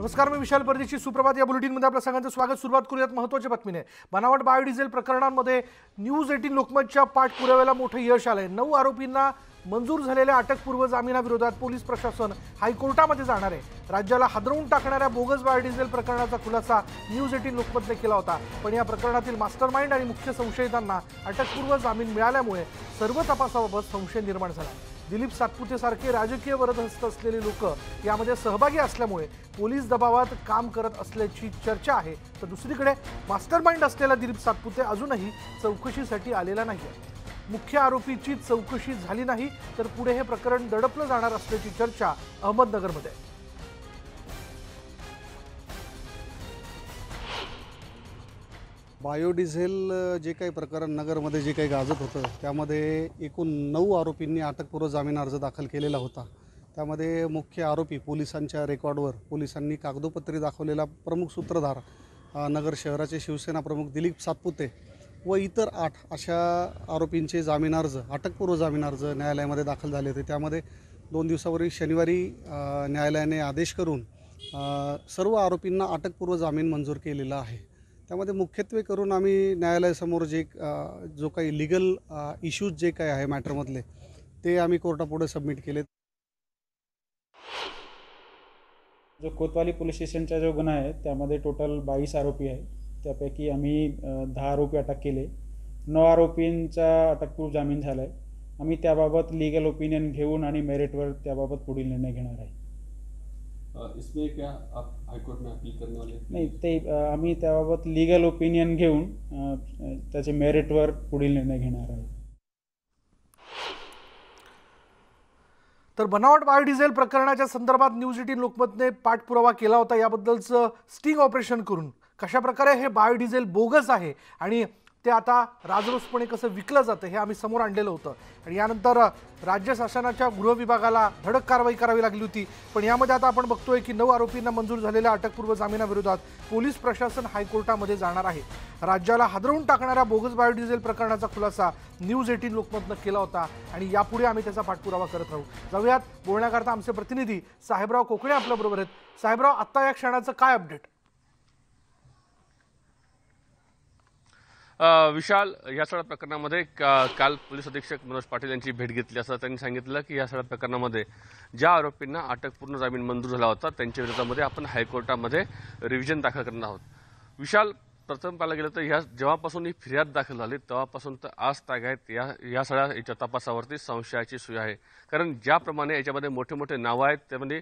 नमस्कार मी विशाल परदेशी सुप्रभात या बुलेटिनमध्ये आपल्या सगळ्यांचं स्वागत सुरुवात करूयात महत्त्वाच्या बातमीने बनावट बायोडिझेल प्रकरणांमध्ये न्यूज एटीन लोकमतच्या पाठपुराव्याला मोठं यश आलंय नऊ आरोपींना मंजूर झालेल्या अटकपूर्व जामिनाविरोधात पोलीस प्रशासन हायकोर्टामध्ये जाणार आहे राज्याला हादरवून टाकणाऱ्या बोगस बायोडिझेल प्रकरणाचा खुलासा न्यूज एटीन लोकमतने केला होता पण या प्रकरणातील मास्टरमाइंड आणि मुख्य संशयितांना अटकपूर्व जामीन मिळाल्यामुळे सर्व तपासाबाबत संशय निर्माण झाला दिलीप सातपुतेसारखे राजकीय वरदहस्त असलेले लोक यामध्ये सहभागी असल्यामुळे पोलीस दबावात काम करत असल्याची चर्चा आहे तर दुसरीकडे मास्टरमाइंड असलेला दिलीप सातपुते अजूनही चौकशीसाठी आलेला नाही मुख्य आरोपीची चौकशी झाली नाही तर पुढे हे प्रकरण दडपलं जाणार असल्याची चर्चा अहमदनगरमध्ये आहे बायोडिझेल जे काही प्रकरण नगरमध्ये जे काही गाजत होतं त्यामध्ये एकूण नऊ आरोपींनी अटकपूर्व जामीन अर्ज दाखल केलेला होता त्यामध्ये मुख्य आरोपी पोलिसांच्या रेकॉर्डवर पोलिसांनी कागदोपत्री दाखवलेला प्रमुख सूत्रधार नगर शहराचे शिवसेना प्रमुख दिलीप सातपुते व इतर आठ अशा आरोपींचे जामीन अर्ज अटकपूर्व जामीन अर्ज न्यायालयामध्ये दाखल झाले होते त्यामध्ये दोन दिवसापूर्वी शनिवारी न्यायालयाने आदेश करून सर्व आरोपींना अटकपूर्व जामीन मंजूर केलेला आहे त्यामध्ये मुख्यत्वे करून आम्ही न्यायालयासमोर जे जो काही लिगल इश्यूज जे काही आहे मॅटरमधले ते आम्ही कोर्टापुढे सबमिट केले जो कोतवाली पोलीस स्टेशनचा जो गुन्हा आहे त्यामध्ये टोटल बावीस आरोपी आहे त्यापैकी आम्ही दहा आरोपी अटक केले नऊ आरोपींचा अटकपूर्व जामीन झाला आहे आम्ही त्याबाबत लिगल ओपिनियन घेऊन आणि मेरिटवर त्याबाबत पुढील निर्णय घेणार आहे इसमें क्या आप हायकोर्ट में अपील करने वाले नाही ते आम्ही त्याबाबत लीगल ओपिनियन घेऊन त्याचे मेरिटवर पुढील निर्णय घेणार आहोत तर बनावट बायोडिझेल प्रकरणाच्या संदर्भात न्यूज एटीन लोकमतने पाठपुरावा केला होता याबद्दलचं स्टिंग ऑपरेशन करून कशा प्रकारे हे बायोडिझेल बोगस आहे आणि ते आता राजरोसपणे कसं विकलं जातं हे आम्ही समोर आणलेलं होतं आणि यानंतर राज्य शासनाच्या गृह विभागाला धडक कारवाई करावी लागली होती पण यामध्ये आता आपण बघतोय की नऊ आरोपींना मंजूर झालेल्या अटकपूर्व जामिनाविरोधात पोलीस प्रशासन हायकोर्टामध्ये जाणार आहे राज्याला हादरवून टाकणाऱ्या बोगस बायोडिझेल प्रकरणाचा खुलासा न्यूज एटीन लोकमतनं केला होता आणि यापुढे आम्ही त्याचा पाठपुरावा करत राहू जाऊयात बोलण्याकरता आमचे प्रतिनिधी साहेबराव कोकणे आपल्याबरोबर आहेत साहेबराव आत्ता या क्षणाचं काय अपडेट विशाल या सगळ्या प्रकरणामध्ये काल पोलीस अधीक्षक मनोज पाटील यांची भेट घेतली असता त्यांनी सांगितलं की या सगळ्या प्रकरणामध्ये ज्या आरोपींना अटकपूर्ण जामीन मंजूर झाला होता त्यांच्या विरोधामध्ये आपण हायकोर्टामध्ये रिव्हिजन दाखल करणार आहोत विशाल प्रथम पाहायला गेलं तर ह्या जेव्हापासून ही फिर्याद दाखल झाली तेव्हापासून तर आज आहेत या या सगळ्या याच्या तपासावरती संशयाची सुई आहे कारण ज्याप्रमाणे याच्यामध्ये मोठे मोठे नावं आहेत त्यामध्ये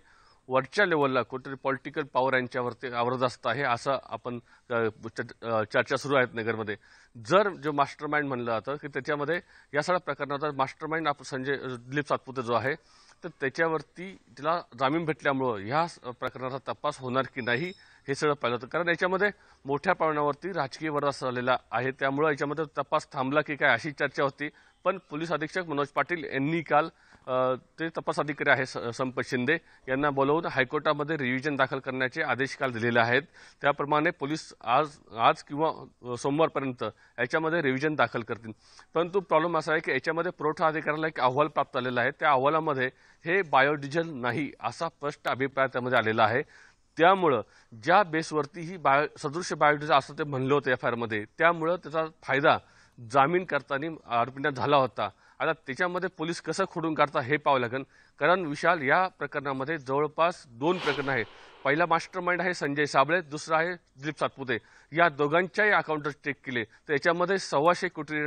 वरच्या लेवलला कुठेतरी पॉलिटिकल पॉवर यांच्यावरती आवरत असतं आहे असं आपण चर्चा सुरू आहेत नगरमध्ये जर जो मास्टर माइंड म्हणलं जातं की त्याच्यामध्ये या सगळ्या प्रकरणाचा मास्टर माइंड आप संजय दिलीप सातपुते जो आहे तर त्याच्यावरती तिला जामीन भेटल्यामुळं ह्या प्रकरणाचा तपास होणार की नाही हे सगळं पाहिलं होतं कारण याच्यामध्ये मोठ्या प्रमाणावरती राजकीय वरदास झालेला आहे त्यामुळं याच्यामध्ये तपास थांबला की काय अशी चर्चा होती पण पोलीस अधीक्षक मनोज पाटील यांनी काल ते तपास अधिकारी आहे संप शिंदे यांना बोलवून हायकोर्टामध्ये रिव्हिजन दाखल करण्याचे आदेश काल दिलेले आहेत त्याप्रमाणे पोलीस आज आज किंवा सोमवारपर्यंत याच्यामध्ये रिव्हिजन दाखल करतील परंतु प्रॉब्लेम असा आहे की याच्यामध्ये पुरवठा अधिकाऱ्याला एक अहवाल प्राप्त आलेला आहे त्या अहवालामध्ये हे बायोडिझेल नाही असा स्पष्ट अभिप्राय त्यामध्ये आलेला आहे त्यामुळं ज्या बेसवरती ही बायो सदृश्य बायोडिझेल असं ते म्हणलं होतं एफ आयआरमध्ये त्यामुळं त्याचा फायदा जामीन करताना आरोपींना झाला होता आता त्याच्यामध्ये पोलीस कसं खोडून काढता हे पाहावं लागेल कारण विशाल या प्रकरणामध्ये जवळपास दोन प्रकरणं आहेत पहिला मास्टर माइंड आहे संजय साबळे दुसरा आहे दिलीप सातपुते या दोघांच्याही अकाउंट चेक केले तर याच्यामध्ये सव्वाशे कोटी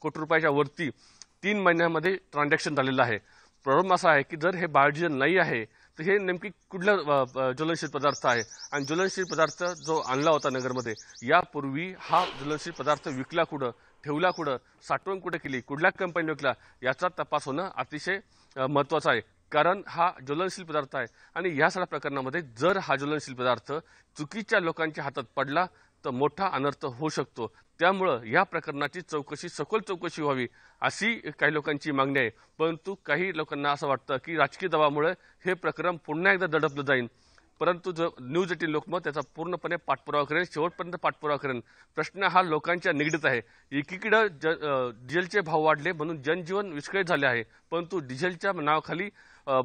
कोटी रुपयाच्या वरती तीन महिन्यामध्ये ट्रान्झॅक्शन झालेलं आहे प्रॉब्लेम असा आहे की जर हे बायोडिजन नाही आहे तर हे नेमकी कुठला ज्वलनशील पदार्थ आहे आणि ज्वलनशील पदार्थ जो आणला होता नगरमध्ये यापूर्वी हा ज्वलनशील पदार्थ विकला कुठं ठेवला कुठं साठवण कुठं केली कुठल्या कंपनीने विकला याचा तपास होणं अतिशय महत्त्वाचं आहे कारण हा ज्वलनशील पदार्थ आहे आणि या सगळ्या प्रकरणामध्ये जर हा ज्वलनशील पदार्थ चुकीच्या लोकांच्या हातात पडला तर मोठा अनर्थ होऊ शकतो त्यामुळं या प्रकरणाची चौकशी सखोल चौकशी व्हावी अशी काही लोकांची मागणी आहे परंतु काही लोकांना असं वाटतं की राजकीय दबावामुळे हे प्रकरण पुन्हा एकदा दडपलं जाईल परंतु जो न्यूज एटीन लोकमत त्याचा पूर्णपणे पाठपुरावा करेल शेवटपर्यंत पाठपुरावा करेल प्रश्न हा लोकांच्या निगडीत आहे एकीकडं ज डिझेलचे भाव वाढले म्हणून जनजीवन विस्कळीत झाले आहे परंतु डिझेलच्या नावाखाली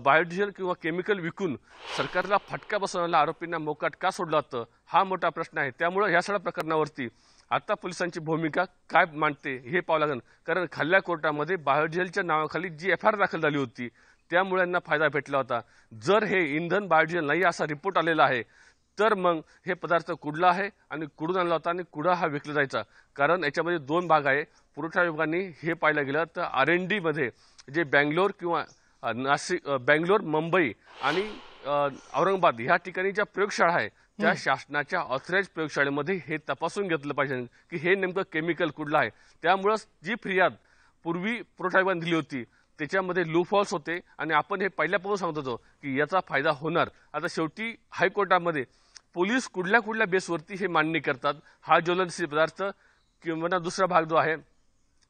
बायोडिझेल किंवा केमिकल विकून सरकारला फटका बसवण्याला आरोपींना मोकाट का सोडला जातं हा मोठा प्रश्न आहे त्यामुळे ह्या सगळ्या प्रकरणावरती आता पोलिसांची भूमिका काय मांडते हे पाहावं लागेल कारण खाल्ल्या कोर्टामध्ये बायोडिझेलच्या नावाखाली जी एफ आर दाखल झाली होती त्यामुळे यांना फायदा भेटला होता जर हे इंधन बायोडिझेल नाही असा रिपोर्ट आलेला आहे तर मग हे पदार्थ कुडला आहे आणि कुडून आणला होता आणि कुडा हा विकला जायचा कारण याच्यामध्ये दोन भाग आहे पुरवठा विभागांनी हे पाहिलं गेलं तर आर एन डीमध्ये जे बँगलोर किंवा नाशिक बँगलोर मुंबई आणि औरंगाबाद ह्या ठिकाणी ज्या प्रयोगशाळा आहे त्या शासनाच्या ऑथराईज प्रयोगशाळेमध्ये हे तपासून घेतलं पाहिजे की हे नेमकं केमिकल कुडलं आहे त्यामुळंच जी फिर्याद पूर्वी पुरवठा विभागाने दिली होती त्याच्यामध्ये लूफॉल्स होते आणि आपण हे पहिल्यापासून सांगत होतो की याचा फायदा होणार आता शेवटी हायकोर्टामध्ये पोलीस कुठल्या कुठल्या बेसवरती हे मांडणी करतात हा ज्वलनशील पदार्थ किंवा दुसरा भाग जो आहे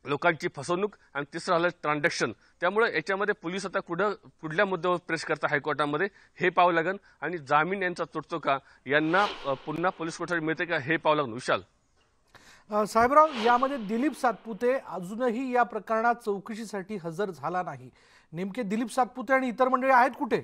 लोकांची फसवणूक आणि तिसरं आलं ट्रान्झॅक्शन त्यामुळे याच्यामध्ये पोलीस आता कुठं कुठल्या मुद्द्यावर प्रेस करता हायकोर्टामध्ये हे पाहावं लागेल आणि जामीन यांचा तुटतो का यांना पुन्हा पोलीस कोठडी मिळते का हे पाहावं लागेल विशाल साहेबराव यामध्ये दिलीप सातपुते अजूनही या प्रकरणात चौकशीसाठी हजर झाला नाही नेमके दिलीप सातपुते आणि इतर मंडळी आहेत कुठे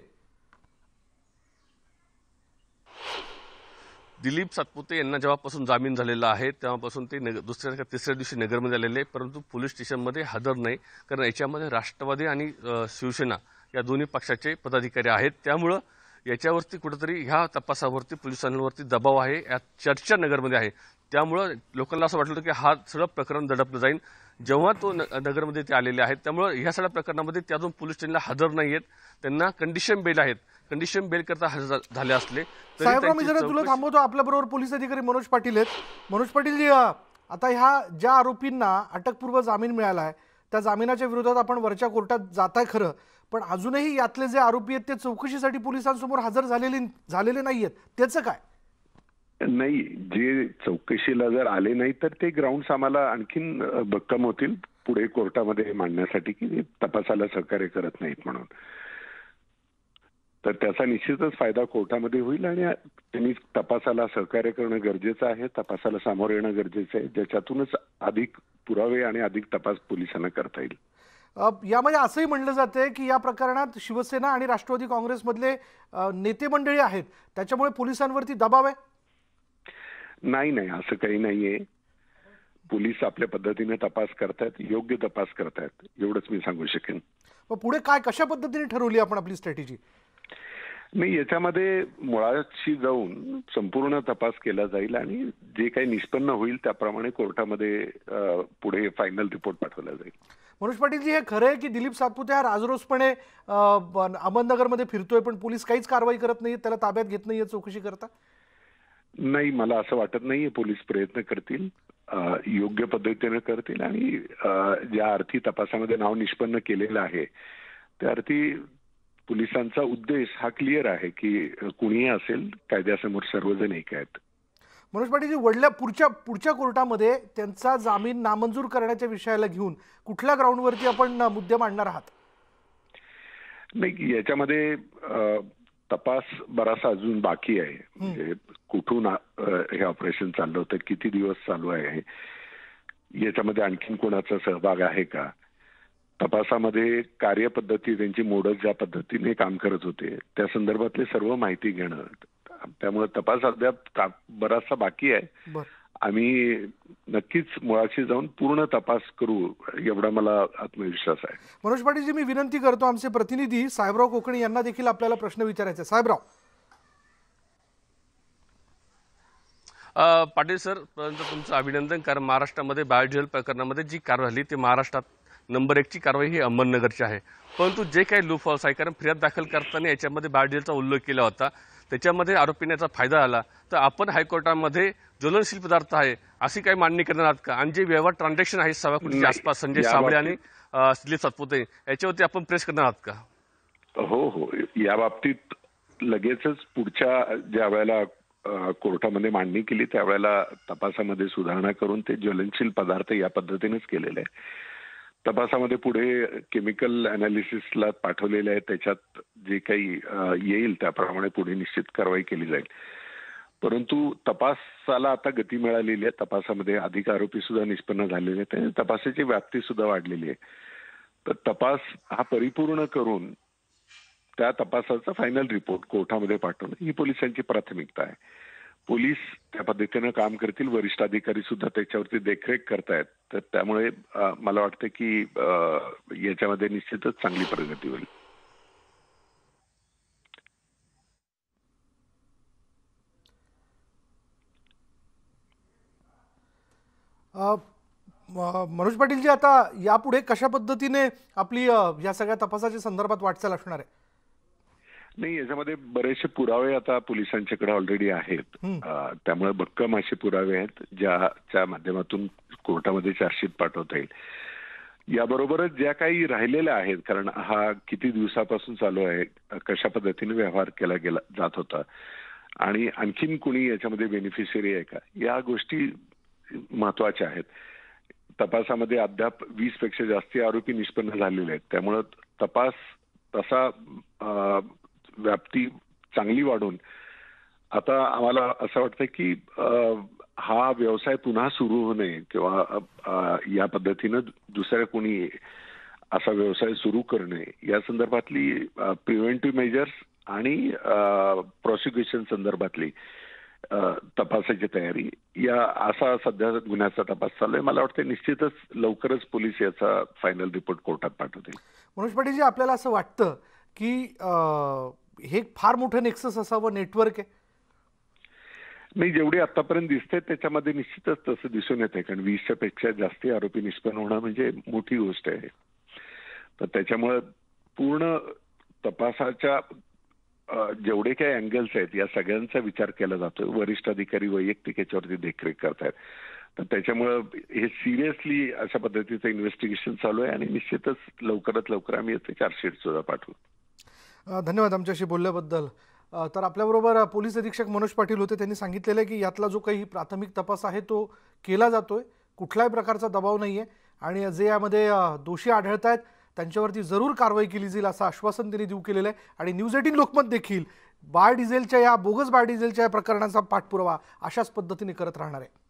दिलीप सातपुते यांना जेव्हापासून जामीन झालेला आहे तेव्हापासून ते नग दुसऱ्या तिसऱ्या दिवशी नगरमध्ये आलेले परंतु पोलीस स्टेशनमध्ये हजर नाही कारण याच्यामध्ये राष्ट्रवादी आणि शिवसेना या दोन्ही पक्षाचे पदाधिकारी आहेत त्यामुळं याच्यावरती कुठंतरी ह्या तपासावरती पोलिसांवरती दबाव आहे या चर्चा नगरमध्ये आहे त्यामुळं लोकांना असं वाटलं की हा सगळं प्रकरण दडपलं जाईल जेव्हा तो नगरमध्ये ते आलेले आहेत त्यामुळं ह्या सगळ्या प्रकरणामध्ये ते अजून पोलीस स्टेशनला हजर नाही आहेत त्यांना कंडिशन बेल आहेत कंडिशन बेल करता हजर झाले असले साहेबराव मी जरा तुला थांबवतो बरोबर पोलीस अधिकारी मनोज पाटील आहेत मनोज पाटील आता ह्या ज्या आरोपींना अटकपूर्व जामीन मिळाला आहे त्या जामिनाच्या विरोधात आपण वरच्या कोर्टात जात आहे खरं पण अजूनही यातले जे आरोपी आहेत ते चौकशीसाठी पोलिसांसमोर हजर झालेले झालेले नाही आहेत त्याचं काय नाही जे चौकशीला जर आले नाही तर ते ग्राउंड आम्हाला आणखीन भक्कम होतील पुढे कोर्टामध्ये मांडण्यासाठी की तपासाला सहकार्य करत नाहीत म्हणून तर त्याचा निश्चितच फायदा कोर्टामध्ये होईल आणि त्यांनी तपासाला सहकार्य करणं गरजेचं आहे तपासाला सामोरं येणं गरजेचं आहे ज्याच्यातूनच अधिक पुरावे आणि अधिक तपास पोलिसांना करता येईल यामध्ये म्हणजे असंही म्हणलं जाते की या प्रकरणात शिवसेना आणि राष्ट्रवादी काँग्रेसमधले नेते मंडळी आहेत त्याच्यामुळे पोलिसांवरती दबाव आहे नाही नाही असं काही नाहीये पोलीस आपल्या पद्धतीने तपास करतायत योग्य तपास करतायत एवढंच मी सांगू शकेन पुढे काय कशा पद्धतीने ठरवली आपण आपली स्ट्रॅटेजी नाही याच्यामध्ये मुळाशी जाऊन संपूर्ण तपास केला जाईल आणि जे काही निष्पन्न होईल त्याप्रमाणे कोर्टामध्ये पुढे फायनल रिपोर्ट पाठवला जाईल मनोज पाटीलजी हे खरं आहे की दिलीप सातपुते हा राजरोसपणे अहमदनगरमध्ये फिरतोय पण पोलीस काहीच कारवाई करत नाही त्याला ताब्यात घेत नाहीये चौकशी करता नाही मला असं वाटत नाहीये पोलीस प्रयत्न करतील योग्य पद्धतीने करतील आणि ज्या अर्थी तपासामध्ये नाव निष्पन्न केलेलं आहे त्या अर्थी पोलिसांचा उद्देश हा क्लिअर आहे की कुणीही असेल कायद्यासमोर सर्वजण एक आहेत मनोज पाटील वडल्या पुढच्या पुढच्या कोर्टामध्ये त्यांचा जामीन नामंजूर करण्याच्या विषयाला घेऊन कुठल्या ग्राउंडवरती आपण मुद्दे मांडणार आहात नाही याच्यामध्ये तपास बरासा अजून बाकी आहे म्हणजे कुठून हे ऑपरेशन चाललं होतं किती दिवस चालू आहे याच्यामध्ये आणखीन कोणाचा सहभाग आहे का तपासामध्ये कार्यपद्धती त्यांची मोडक ज्या पद्धतीने काम करत होते त्या संदर्भातली सर्व माहिती घेणं त्यामुळे तपास अद्याप बराचसा बाकी आहे आम्ही नक्कीच मुळाशी जाऊन पूर्ण तपास करू एवढा मला आत्मविश्वास आहे मनोज पाटीलजी मी विनंती करतो आमचे प्रतिनिधी साहेबराव कोकणी यांना देखील आपल्याला प्रश्न विचारायचा साहेबराव पाटील सर तुमचं अभिनंदन कारण महाराष्ट्रामध्ये बायोडिझेल प्रकरणामध्ये जी कारवाई झाली ती महाराष्ट्रात नंबर एकची कारवाई ही अहमदनगरची आहे परंतु जे काही लूफॉल्स आहे कारण फिर्याद दाखल करताना याच्यामध्ये बायोडिझेलचा उल्लेख केला होता त्याच्यामध्ये आरोपीनेचा फायदा आला तर आपण हायकोर्टामध्ये ज्वलनशील पदार्थ आहे अशी काही मांडणी करणार आहात का आणि जे व्यवहार ट्रान्झॅक्शन आहे सव्वा कोटीच्या आसपास संजय साबळे आणि दिलीप सातपुते याच्यावरती आपण प्रेस करणार आहात का हो हो या बाबतीत लगेचच पुढच्या ज्या वेळेला कोर्टामध्ये मांडणी केली त्यावेळेला तपासामध्ये सुधारणा करून ते ज्वलनशील पदार्थ या पद्धतीनेच केलेले आहे तपासामध्ये पुढे केमिकल अनालिसिसला पाठवलेले आहे त्याच्यात जे काही येईल त्याप्रमाणे पुढे निश्चित कारवाई केली जाईल परंतु तपासाला आता गती मिळालेली आहे तपासामध्ये अधिक आरोपी सुद्धा निष्पन्न झालेले आहेत तपासाची व्याप्ती सुद्धा वाढलेली आहे तर तपास हा परिपूर्ण करून त्या तपासाचा फायनल रिपोर्ट कोर्टामध्ये पाठवणं ही पोलिसांची प्राथमिकता आहे पोलीस त्या पद्धतीनं काम करतील वरिष्ठ अधिकारी सुद्धा त्याच्यावरती देखरेख करतायत तर त्यामुळे मला वाटतं की याच्यामध्ये निश्चितच चांगली प्रगती होईल मनोज पाटीलजी आता यापुढे कशा पद्धतीने आपली या सगळ्या तपासाच्या संदर्भात वाटचाल असणार आहे नाही याच्यामध्ये बरेचसे पुरावे आता पोलिसांच्याकडे ऑलरेडी आहेत त्यामुळे भक्कम असे पुरावे आहेत ज्याच्या माध्यमातून कोर्टामध्ये चार्जशीट पाठवता येईल याबरोबरच ज्या काही राहिलेल्या आहेत कारण हा किती दिवसापासून चालू आहे कशा पद्धतीने व्यवहार केला गेला जात होता आणि आणखीन कुणी याच्यामध्ये बेनिफिशियरी आहे का या गोष्टी महत्वाच्या आहेत तपासामध्ये अद्याप वीस पेक्षा जास्त आरोपी निष्पन्न झालेले आहेत त्यामुळं तपास तसा व्याप्ती चांगली वाढून आता आम्हाला असं वाटतं की हा व्यवसाय पुन्हा सुरू होणे किंवा या पद्धतीनं दुसऱ्या कोणी असा व्यवसाय सुरू करणे या संदर्भातली प्रिव्हेंटिव्ह मेजर्स आणि प्रॉसिक्युशन संदर्भातली तपासाची तयारी या असा सध्या गुन्ह्याचा तपास चालू आहे मला वाटतं निश्चितच लवकरच पोलीस याचा फायनल रिपोर्ट कोर्टात पाठवतील मनोज पाटीलजी आपल्याला असं वाटतं की हे फार मोठं नेक्सस असावं नेटवर्क आहे नाही जेवढी आतापर्यंत दिसते त्याच्यामध्ये निश्चितच तसं दिसून येते कारण वीसच्या पेक्षा जास्ती आरोपी निष्पन्न होणं म्हणजे मोठी गोष्ट आहे तर त्याच्यामुळे पूर्ण तपासाच्या जेवढे काही अँगल्स आहेत या सगळ्यांचा विचार केला जातो वरिष्ठ अधिकारी वैयक्तिक याच्यावरती देखरेख करतायत तर त्याच्यामुळं हे सिरियसली अशा पद्धतीचं इन्व्हेस्टिगेशन चालू आहे आणि निश्चितच लवकरात लवकर आम्ही याचे चार्जशीट सुद्धा पाठवू धन्यवाद आमच्याशी बोलल्याबद्दल तर आपल्याबरोबर पोलीस अधीक्षक मनोज पाटील होते त्यांनी सांगितलेलं आहे की यातला जो काही प्राथमिक तपास आहे तो केला जातोय कुठल्याही प्रकारचा दबाव नाही आहे आणि जे यामध्ये दोषी आढळत आहेत त्यांच्यावरती जरूर कारवाई केली जाईल असं आश्वासन त्यांनी देऊ केलेलं आहे आणि न्यूज एटीन लोकमत देखील डिझेलच्या या बोगस बायडिझेलच्या या प्रकरणाचा पाठपुरावा अशाच पद्धतीने करत राहणार आहे